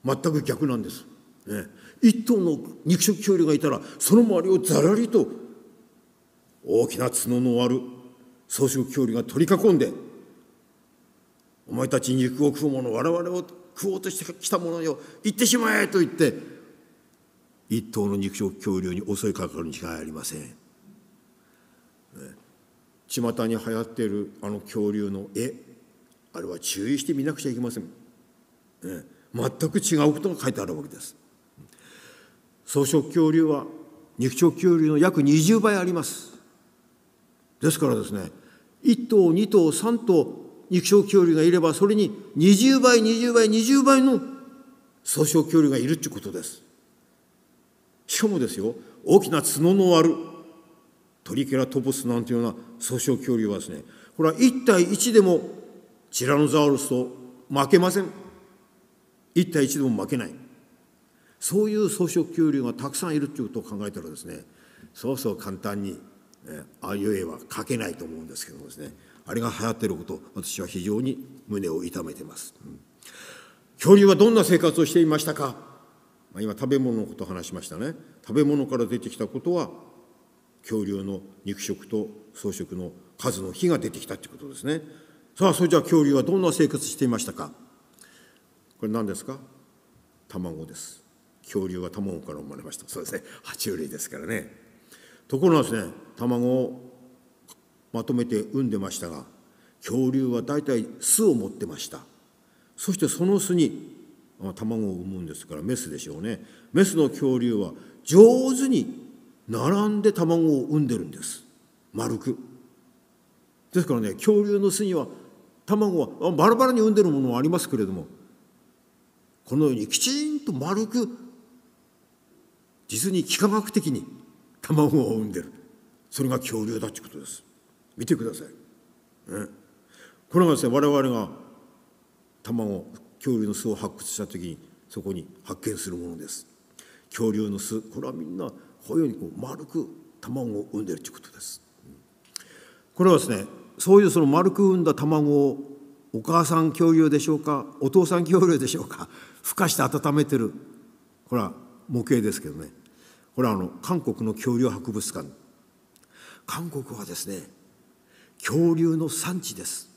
A: 全く逆なんです。ね、一頭の肉食恐竜がいたらその周りをざらりと大きな角のある草食恐竜が取り囲んで「お前たち肉を食う者我々を食おうとしてきた者よ行ってしまえ!」と言って一頭の肉食恐竜に襲いかかるに違いありません。巷に流行っているあの恐竜の絵あれは注意して見なくちゃいけません。ね、全く違うことが書いてあるわけです。草食恐竜は肉食恐竜の約20倍ありますですからですね1頭2頭3頭肉食恐竜がいればそれに20倍20倍20倍の草食恐竜がいるってことですしかもですよ大きな角のあるトリケラトポスなんていうような草食恐竜はですねこれは1対1でもティラノザウルスと負けません1対1でも負けないそういう草食恐竜がたくさんいるということを考えたらですねそうそう簡単に、ああいう絵は描けないと思うんですけどもですねあれが流行ってること私は非常に胸を痛めてます、うん、恐竜はどんな生活をしていましたか、まあ、今食べ物のことを話しましたね食べ物から出てきたことは恐竜の肉食と草食の数の比が出てきたということですねさあそれじゃあ恐竜はどんな生活していましたかこれ何ですか卵です恐竜は卵から生まれましたそうですね爬虫類ですからねところがですね卵をまとめて産んでましたが恐竜は大体巣を持ってましたそしてその巣に卵を産むんですからメスでしょうねメスの恐竜は上手に並んで卵を産んでるんです丸くですからね恐竜の巣には卵はバラバラに産んでるものもありますけれどもこのようにきちんと丸く実に幾何学的に卵を産んでるそれが恐竜だということです見てください、ね、これがですね我々が卵恐竜の巣を発掘した時にそこに発見するものです恐竜の巣これはみんなこういうようにこう丸く卵を産んでるということですこれはですねそういうその丸く産んだ卵をお母さん恐竜でしょうかお父さん恐竜でしょうか孵化して温めてるこれは模型ですけどねこれはあの韓国の恐竜博物館韓国はですね恐竜の産地です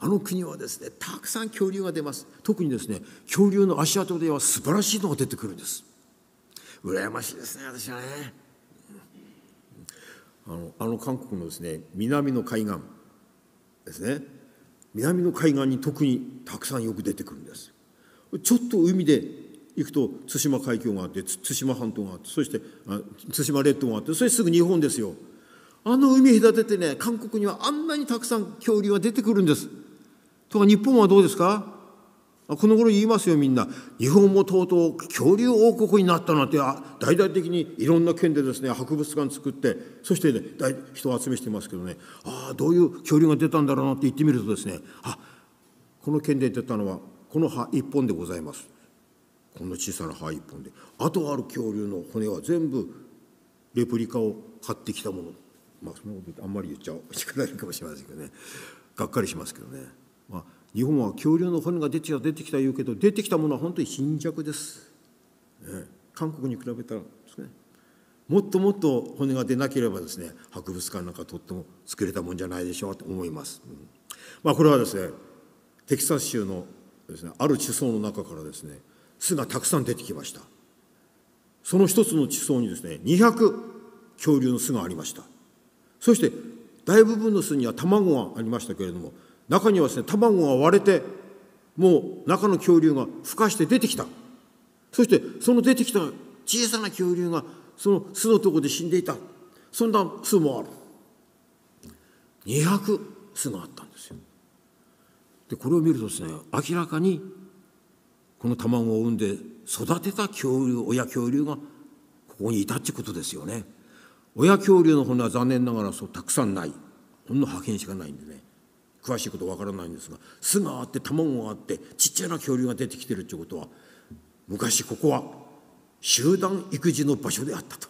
A: あの国はですねたくさん恐竜が出ます特にですね恐竜の足跡では素晴らしいのが出てくるんです羨ましいですね私はねあのあの韓国のですね南の海岸ですね南の海岸に特にたくさんよく出てくるんですちょっと海で行くと対馬海峡があって対馬半島があってそして対馬列島があってそれすぐ日本ですよあの海隔ててね韓国にはあんなにたくさん恐竜が出てくるんですとか日本はどうですかこの頃言いますよみんな日本もとうとう恐竜王国になったなんて大々的にいろんな県でですね博物館作ってそしてね人を集めしてますけどねああどういう恐竜が出たんだろうなって言ってみるとですねあこの県で出たのはこの葉一本でございます。こんな小さな歯一本であとある恐竜の骨は全部レプリカを買ってきたものまあそんなことあんまり言っちゃしらないかもしれませんけどねがっかりしますけどね、まあ、日本は恐竜の骨が出てきた出てきた言うけど出てきたものは本当に貧弱です、ね、韓国に比べたらですねもっともっと骨が出なければですね博物館なんかとっても作れたもんじゃないでしょうと思います、うん、まあ、これはですねテキサス州のですねある地層の中からですね巣がたくさん出てきましたその一つの地層にですね200恐竜の巣がありましたそして大部分の巣には卵がありましたけれども中にはですね卵が割れてもう中の恐竜が孵化して出てきたそしてその出てきた小さな恐竜がその巣のとこで死んでいたそんな巣もある200巣があったんですよでこれを見るとですね明らかにこの卵を産んで育てた恐竜親恐竜がここにいたってことですよね親恐竜の骨は残念ながらそうたくさんないほんの破片しかないんでね詳しいことわからないんですが巣があって卵があってちっちゃな恐竜が出てきてるってことは昔ここは集団育児の場所であったと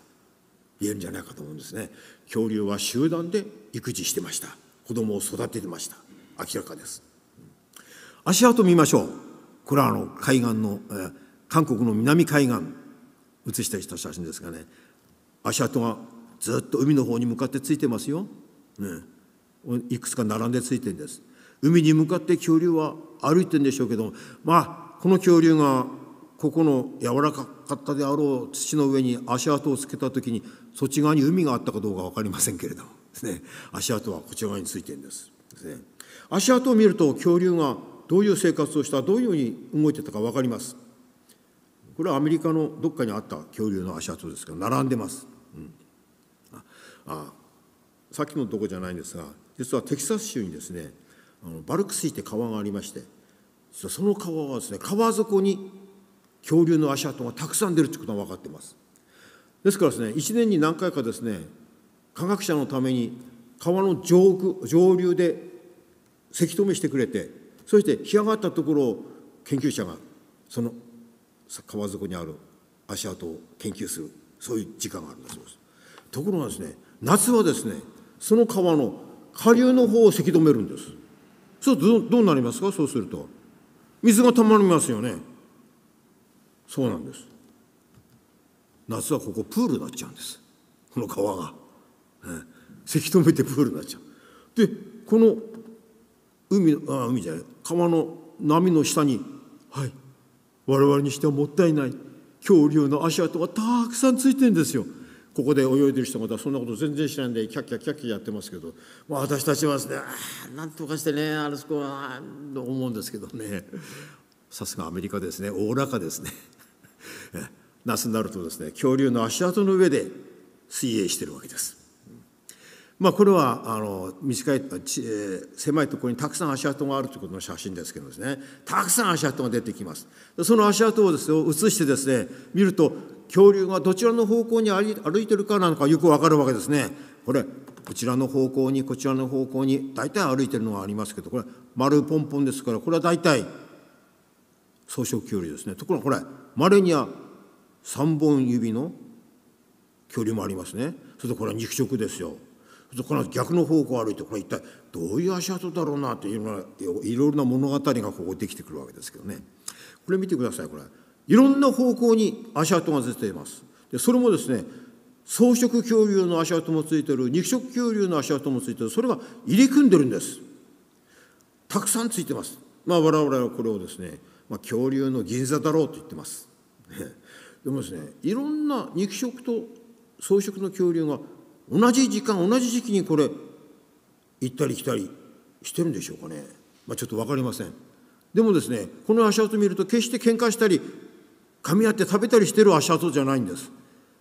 A: 言えるんじゃないかと思うんですね恐竜は集団で育児してました子供を育ててました明らかです足跡見ましょうこれはあの海岸の、えー、韓国の南海岸写したりした写真ですがね足跡がずっと海の方に向かってついてますよ、ね、いくつか並んでついてるんです海に向かって恐竜は歩いてるんでしょうけどもまあこの恐竜がここの柔らかかったであろう土の上に足跡をつけた時にそっち側に海があったかどうか分かりませんけれどもです、ね、足跡はこちら側についてるんですです、ね、足跡を見ると恐竜がどういう生活をしたどういうふうに動いてたか分かりますこれはアメリカのどっかにあった恐竜の足跡ですが並んでます、うん、ああさっきのとこじゃないんですが実はテキサス州にですねあのバルクスイって川がありましてその川はですね川底に恐竜の足跡がたくさん出るってことが分かってますですからですね1年に何回かですね科学者のために川の上空上流でせき止めしてくれてそして干上がったところを研究者がその川底にある足跡を研究するそういう時間があるんだそうですところがですね夏はですねその川の下流の方をせき止めるんですそうどどうなりますかそうすると水がたまりますよねそうなんです夏はここプールになっちゃうんですこの川が、ね、せき止めてプールになっちゃうでこの海あ海じゃない川の波の下にはい我々にしてはもったいない恐竜の足跡がたくさんついてるんですよ。ここで泳いでる人またそんなこと全然知らんでキャッキャキャッキャやってますけど、まあ、私たちはですねなんとかしてねあそこはと思うんですけどねさすがアメリカですねおおらかですね夏になるとですね恐竜の足跡の上で水泳してるわけです。まあ、これはあの短い狭いところにたくさん足跡があるということの写真ですけどですねたくさん足跡が出てきますその足跡をですね写してですね見ると恐竜がどちらの方向に歩いてるかなんかよくわかるわけですねこれこちらの方向にこちらの方向に大体歩いてるのがありますけどこれ丸ポンポンですからこれは大体草食恐竜ですねところがこれまれには3本指の恐竜もありますねそれとこれは肉食ですよこの逆の方向を歩いてこれ一体どういう足跡だろうなっていろいろな物語がここできてくるわけですけどねこれ見てくださいこれいろんな方向に足跡が出ていますでそれもですね草食恐竜の足跡もついてる肉食恐竜の足跡もついてるそれが入り組んでるんですたくさんついてますまあ我々はこれをですね、まあ、恐竜の銀座だろうと言ってますでもですねいろんな肉食と草食の恐竜が同じ時間同じ時期にこれ行ったり来たりしてるんでしょうかね、まあ、ちょっと分かりませんでもですねこの足跡見ると決して喧嘩したり噛み合って食べたりしてる足跡じゃないんです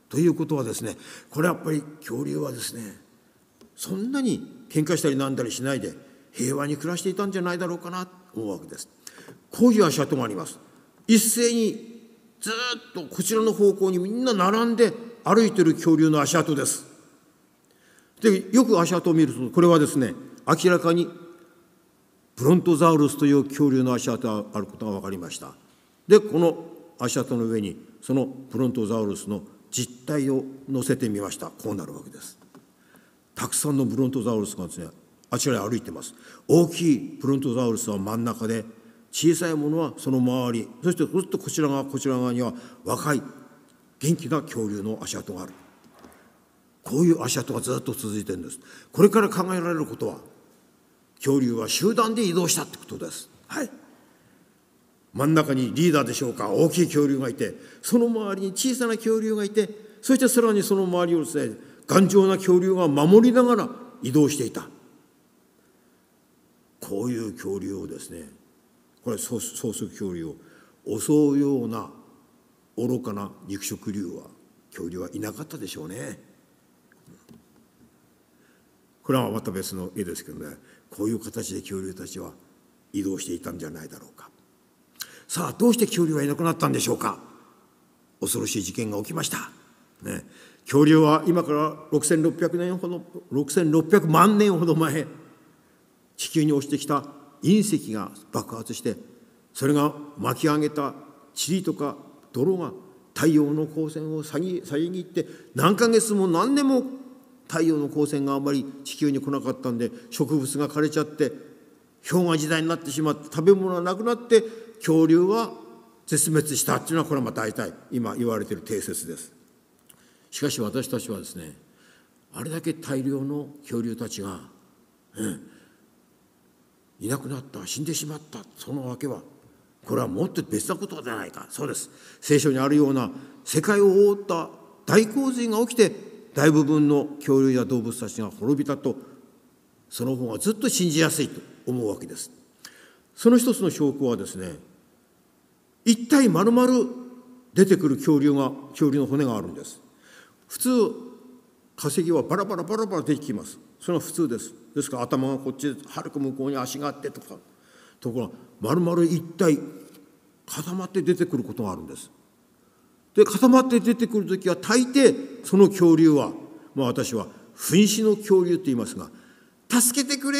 A: ということはですねこれやっぱり恐竜はですねそんなに喧嘩したりなんだりしないで平和に暮らしていたんじゃないだろうかなと思うわけですこういう足跡があります一斉にずっとこちらの方向にみんな並んで歩いてる恐竜の足跡ですでよく足跡を見るとこれはですね明らかにブロントザウルスという恐竜の足跡があることが分かりましたでこの足跡の上にそのブロントザウルスの実体を載せてみましたこうなるわけですたくさんのブロントザウルスがですねあちらへ歩いてます大きいブロントザウルスは真ん中で小さいものはその周りそしてずっとこちら側こちら側には若い元気な恐竜の足跡があるこういう足跡がずっと続いてるんですこれから考えられることは恐竜は集団で移動したってことですはい真ん中にリーダーでしょうか大きい恐竜がいてその周りに小さな恐竜がいてそしてさらにその周りをですね頑丈な恐竜が守りながら移動していたこういう恐竜をですねこれ創る恐竜を襲うような愚かな肉食竜は恐竜はいなかったでしょうね。これはまた別の絵ですけどねこういう形で恐竜たちは移動していたんじゃないだろうかさあどうして恐竜はいなくなったんでしょうか恐ろしい事件が起きました、ね、恐竜は今から6600年ほど6600万年ほど前地球に落ちてきた隕石が爆発してそれが巻き上げた塵とか泥が太陽の光線を遮遮って何ヶ月も何年も太陽の光線があまり地球に来なかったんで植物が枯れちゃって氷河時代になってしまって食べ物がなくなって恐竜は絶滅したっていうのはこれはまあ大体今言われている定説です。しかし私たちはですねあれだけ大量の恐竜たちが、うん、いなくなった死んでしまったそのわけはこれはもっと別なことじゃないかそうです聖書にあるような世界を覆った大洪水が起きて大部分の恐竜や動物たちが滅びたとその方がずっと信じやすいと思うわけです。その一つの証拠はですね一体丸々出てくる恐竜が恐竜の骨があるんです。普通化石はバラバラバラバラ出てきます。それは普通です。ですから頭がこっちではるか向こうに足があってとかところが丸々一体固まって出てくることがあるんです。で固まって出てくる時は大抵その恐竜は、まあ、私は瀕死の恐竜と言いますが助けてくれ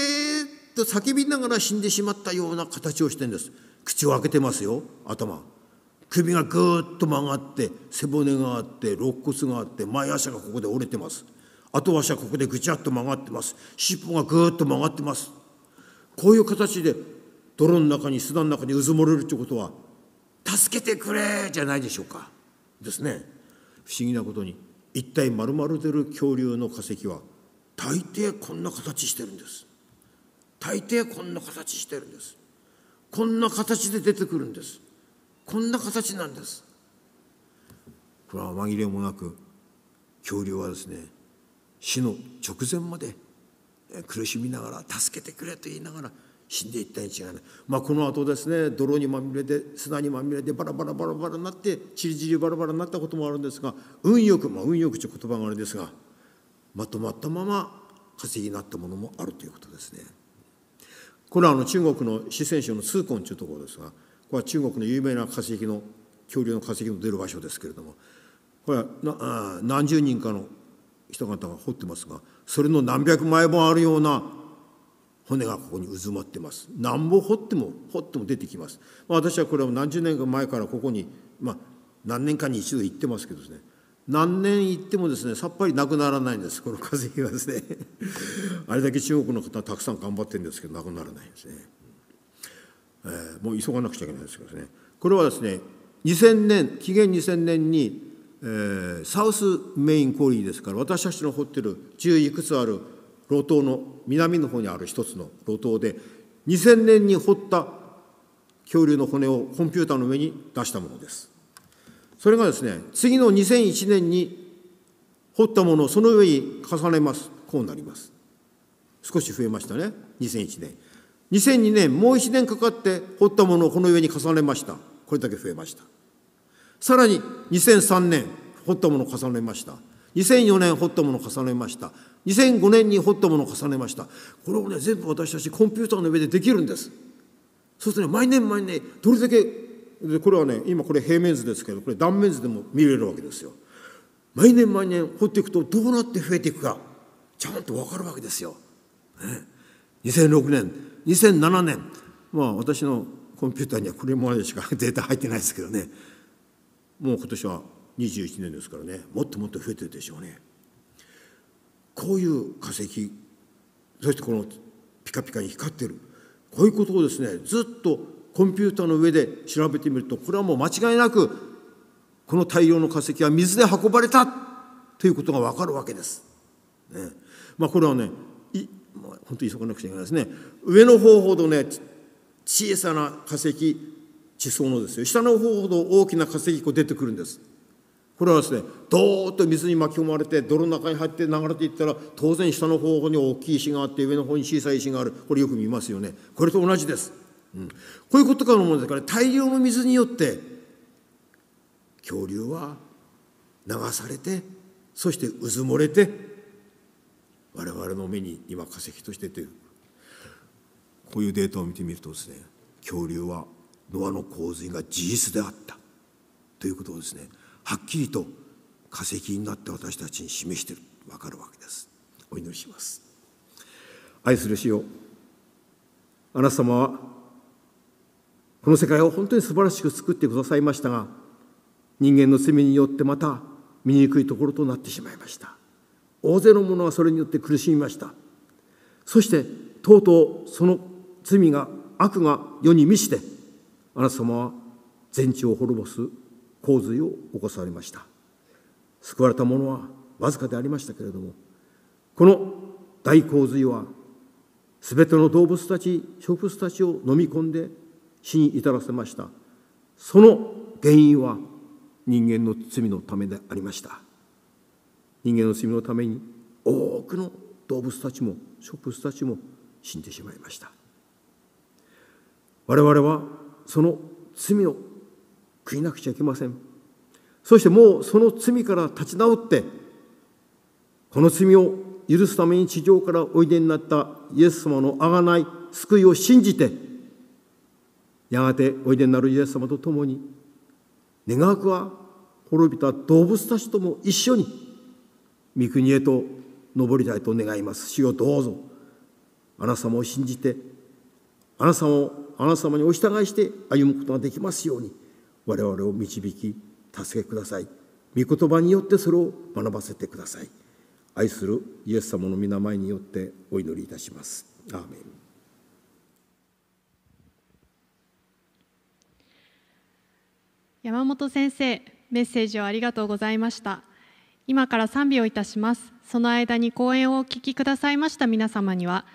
A: と叫びながら死んでしまったような形をしてんです口を開けてますよ頭首がぐーっと曲がって背骨があって肋骨があって前足がここで折れてます後足はここでぐちゃっと曲がってます尻尾がぐーっと曲がってますこういう形で泥の中に砂の中にうずもれるってことは助けてくれじゃないでしょうかですね不思議なことに一体丸々出る恐竜の化石は大抵こんな形してるんです大抵こんな形してるんですこんな形で出てくるんですこんな形なんですこれは紛れもなく恐竜はですね死の直前まで苦しみながら助けてくれと言いながら死んでいったに違いない、まあ、この後ですね泥にまみれて砂にまみれてバラバラバラバラになってちりちりバラバラになったこともあるんですが運よくまあ運よくという言葉があれですがまとまったまま化石になったものもあるということですね。これはあの中国の四川省の通根というところですがこれは中国の有名な化石の恐竜の化石の出る場所ですけれどもこれはな何十人かの人々が掘ってますがそれの何百枚もあるような骨がここに渦まってますなんぼ掘っても掘っても出てきます、まあ、私はこれは何十年か前からここに、まあ、何年かに一度行ってますけどですね何年行ってもですねさっぱりなくならないんですこの化石がですね あれだけ中国の方たくさん頑張ってるんですけどなくならないんですね、えー、もう急がなくちゃいけないんですけどねこれはですね2000年紀元2000年に、えー、サウスメインコーリーですから私たちの掘ってる10いくつある路頭の南の方にある一つの路頭で2000年に掘った恐竜の骨をコンピューターの上に出したものですそれがですね次の2001年に掘ったものをその上に重ねますこうなります少し増えましたね2001年2002年もう1年かかって掘ったものをこの上に重ねましたこれだけ増えましたさらに2003年掘ったものを重ねました2004年掘ったものを重ねました2005年に掘ったものを重ねましたこれをね全部私たちコンピューターの上でできるんですそうするとね毎年毎年どれだけでこれはね今これ平面図ですけどこれ断面図でも見れるわけですよ毎年毎年掘っていくとどうなって増えていくかちゃんと分かるわけですよ、ね、2006年2007年まあ私のコンピューターにはこれまでしか データ入ってないですけどねもう今年は21年ですからねもっともっと増えてるでしょうねこういう化石そしてこのピカピカに光ってるこういうことをですねずっとコンピューターの上で調べてみるとこれはもう間違いなくこの大量の化石は水で運ばれたということが分かるわけです。ねまあ、これはねい、まあ、本当に急がなくちゃいけないですね上の方ほどね小さな化石地層のですよ下の方ほど大きな化石が出てくるんです。これはですねどーっと水に巻き込まれて泥の中に入って流れていったら当然下の方に大きい石があって上の方に小さい石があるこれよく見ますよねこれと同じです、うん、こういうことかのものですから大量の水によって恐竜は流されてそしてうずもれて我々の目に今化石としてというこういうデータを見てみるとですね恐竜はノアの洪水が事実であったということをですねはっきりと化石になって私たちに示しているわかるわけですお祈りします愛する主よあなた様はこの世界を本当に素晴らしく作ってくださいましたが人間の罪によってまた醜いところとなってしまいました大勢の者はそれによって苦しみましたそしてとうとうその罪が悪が世に満ちてあなた様は全地を滅ぼす洪水を起こされました救われたものはわずかでありましたけれどもこの大洪水は全ての動物たち植物たちを飲み込んで死に至らせましたその原因は人間の罪のためでありました人間の罪のために多くの動物たちも植物たちも死んでしまいました我々はその罪を悔いなくちゃいけませんそしてもうその罪から立ち直ってこの罪を許すために地上からおいでになったイエス様の贖い救いを信じてやがておいでになるイエス様と共に願わくは滅びた動物たちとも一緒に三国へと登りたいと願います主よどうぞあなた様を信じてあなた様をあなた様にお従いして歩むことができますように。我々を導き助けください御言葉によってそれを学ばせてください愛するイエス様の御名前によってお祈りいたしますアーメン山本先生メッセージをありがとうございました今から賛美をいたしますその間に講演をお聞きくださいました皆様には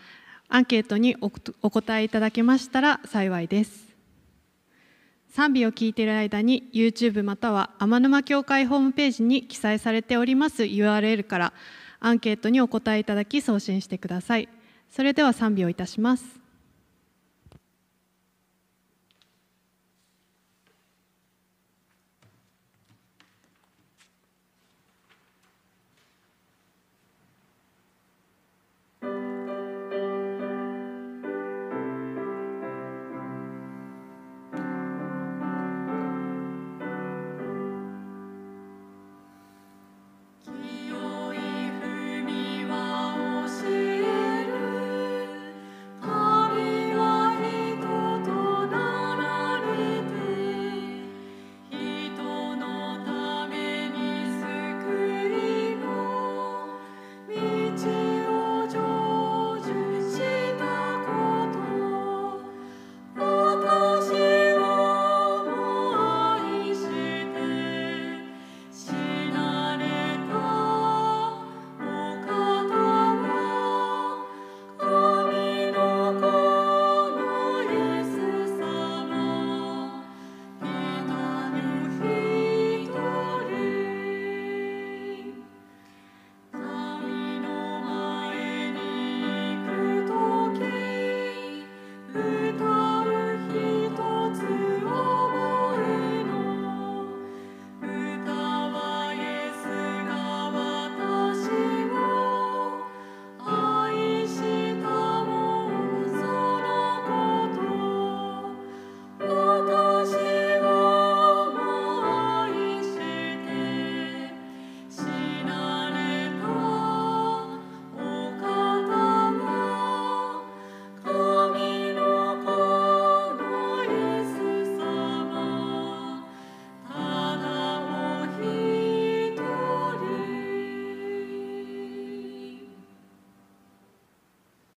A: アンケートにお答えいただけましたら幸いです賛美を聞いている間に YouTube または天沼教会ホームページに記載されております URL からアンケートにお答えいただき送信してください。それでは賛美をいたします。